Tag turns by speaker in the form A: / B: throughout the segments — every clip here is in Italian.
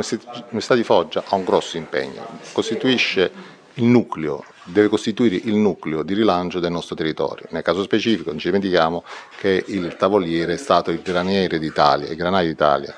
A: l'Università di Foggia ha un grosso impegno, costituisce il nucleo, deve costituire il nucleo di rilancio del nostro territorio. Nel caso specifico non ci dimentichiamo che il tavoliere è stato il graniere d'Italia, il granaio d'Italia.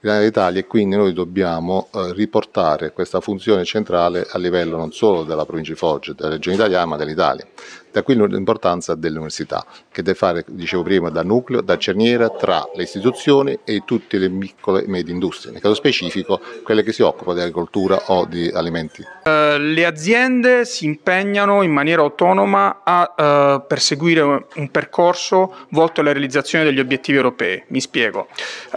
A: d'Italia e quindi noi dobbiamo eh, riportare questa funzione centrale a livello non solo della provincia di Foggia, della regione italiana, ma dell'Italia. Da qui l'importanza dell'università, che deve fare, dicevo prima, da nucleo, da cerniera tra le istituzioni e tutte le piccole e medie industrie, nel caso specifico quelle che si occupano di agricoltura o di alimenti.
B: Eh, le aziende si impegnano in maniera autonoma a eh, perseguire un percorso volto alla realizzazione degli obiettivi europei. Mi spiego.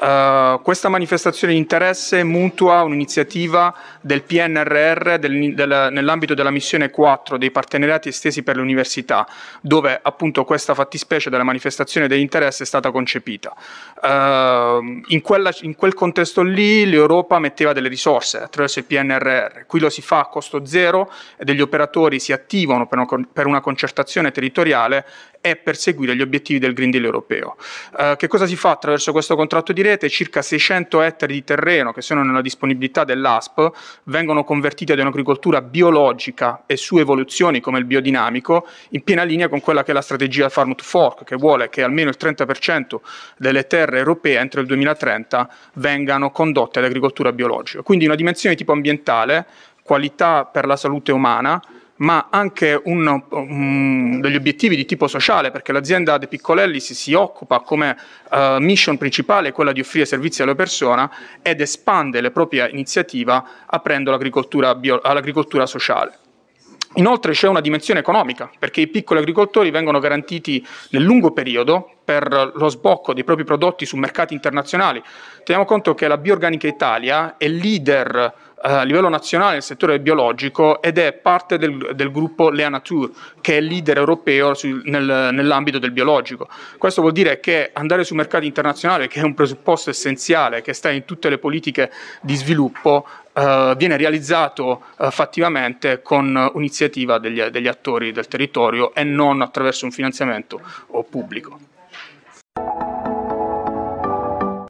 B: Eh, questa manifestazione di interesse mutua un'iniziativa del PNRR del, del, nell'ambito della missione 4 dei partenariati estesi per le università università, dove appunto questa fattispecie della manifestazione dell'interesse è stata concepita. Uh, in, quella, in, quel contesto lì l'Europa metteva delle risorse attraverso il PNRR, qui lo si fa a costo zero e degli operatori si attivano per una, per una concertazione territoriale è perseguire gli obiettivi del Green Deal europeo. Eh, che cosa si fa attraverso questo contratto di rete? Circa 600 ettari di terreno che sono nella disponibilità dell'ASP vengono convertiti ad un'agricoltura biologica e su evoluzioni come il biodinamico in piena linea con quella che è la strategia Farm to Fork che vuole che almeno il 30% delle terre europee entro il 2030 vengano condotte ad agricoltura biologica. Quindi una dimensione di tipo ambientale, qualità per la salute umana ma anche un, um, degli obiettivi di tipo sociale, perché l'azienda De Piccolelli si, si occupa come uh, mission principale quella di offrire servizi alle persone ed espande la propria iniziativa aprendo l'agricoltura bio, all'agricoltura sociale. Inoltre c'è una dimensione economica, perché i piccoli agricoltori vengono garantiti nel lungo periodo per lo sbocco dei propri prodotti su mercati internazionali. Teniamo conto che la Bioorganica Italia è leader eh, a livello nazionale nel settore biologico ed è parte del, del gruppo Lea Nature, che è leader europeo su, nel, nell'ambito del biologico. Questo vuol dire che andare su mercati internazionali, che è un presupposto essenziale, che sta in tutte le politiche di sviluppo, eh, viene realizzato eh, fattivamente con iniziativa degli, degli attori del territorio e non attraverso un finanziamento pubblico.